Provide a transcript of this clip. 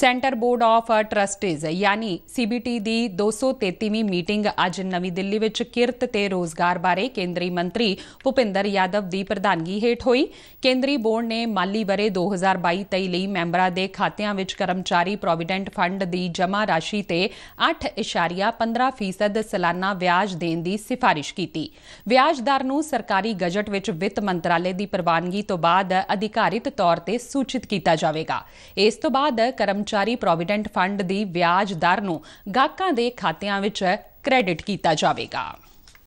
centre board of trustees यानी CBT ਦੀ 233ਵੀਂ ਮੀਟਿੰਗ ਅੱਜ ਨਵੀਂ ਦਿੱਲੀ ਵਿੱਚ ਕਿਰਤ ਤੇ ਰੋਜ਼ਗਾਰ ਬਾਰੇ ਕੇਂਦਰੀ ਮੰਤਰੀ ਭੁਪਿੰਦਰ ਯਾਦਵ ਦੀ ਪ੍ਰਧਾਨਗੀ ਹੇਠ ਹੋਈ ਕੇਂਦਰੀ ਬੋਰਡ ਨੇ ਮਾਲੀ ਬਰੇ 2022-23 ਲਈ ਮੈਂਬਰਾਂ ਦੇ ਖਾਤਿਆਂ ਵਿੱਚ ਕਰਮਚਾਰੀ ਪ੍ਰੋਵੀਡੈਂਟ ਫੰਡ ਦੀ ਜਮ੍ਹਾਂ ਰਾਸ਼ੀ ਤੇ 8.15% ਸਾਲਾਨਾ ਵਿਆਜ ਦੇਣ ਦੀ ਸਿਫਾਰਿਸ਼ ਕੀਤੀ ਵਿਆਜ ਦਰ ਨੂੰ ਸਰਕਾਰੀ ਗਜਟ ਵਿੱਚ ਵਿੱਤ ਮੰਤਰਾਲੇ ਦੀ ਪ੍ਰਵਾਨਗੀ ਤੋਂ ਬਾਅਦ ਅਧਿਕਾਰਿਤ ਤੌਰ ਤੇ ਸੂਚਿਤ ਕੀਤਾ ਜਾਵੇਗਾ ਇਸ ਤੋਂ ਬਾਅਦ ਕਰਮ ਕਰਮਚਾਰੀ ਪ੍ਰੋਵੀਡੈਂਟ ਫੰਡ ਦੀ ਵਿਆਜ ਦਰ ਨੂੰ ਗਾਹਕਾਂ ਦੇ ਖਾਤਿਆਂ ਵਿੱਚ ਕ੍ਰੈਡਿਟ ਕੀਤਾ ਜਾਵੇਗਾ